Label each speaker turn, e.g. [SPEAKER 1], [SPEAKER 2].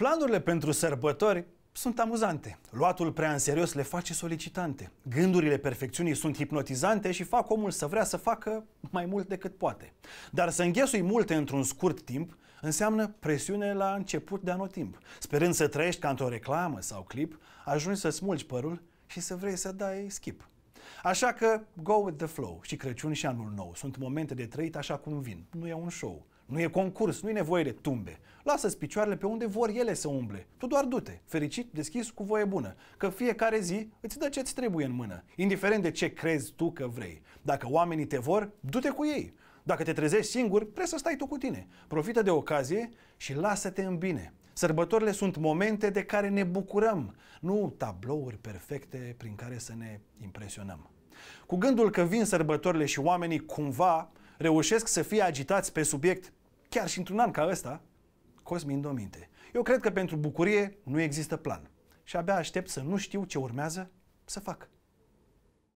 [SPEAKER 1] Planurile pentru sărbători
[SPEAKER 2] sunt amuzante. Luatul prea în serios le face solicitante. Gândurile perfecțiunii sunt hipnotizante și fac omul să vrea să facă mai mult decât poate. Dar să înghesui multe într-un scurt timp înseamnă presiune la început de anotimp. Sperând să trăiești ca într-o reclamă sau clip, ajungi să smulgi părul și să vrei să dai skip. Așa că go with the flow și Crăciun și Anul Nou sunt momente de trăit așa cum vin. Nu e un show. Nu e concurs, nu e nevoie de tumbe. Lasă-ți picioarele pe unde vor ele să umble. Tu doar du-te, fericit, deschis, cu voie bună. Că fiecare zi îți dă ce-ți trebuie în mână, indiferent de ce crezi tu că vrei. Dacă oamenii te vor, du-te cu ei. Dacă te trezești singur, trebuie să stai tu cu tine. Profită de ocazie și lasă-te în bine. Sărbătorile sunt momente de care ne bucurăm, nu tablouri perfecte prin care să ne impresionăm. Cu gândul că vin sărbătorile și oamenii cumva reușesc să fie agitați pe subiect chiar și într-un an ca ăsta, Cosmin Dominte. Eu cred că pentru bucurie nu există plan și abia aștept să nu știu ce urmează să fac.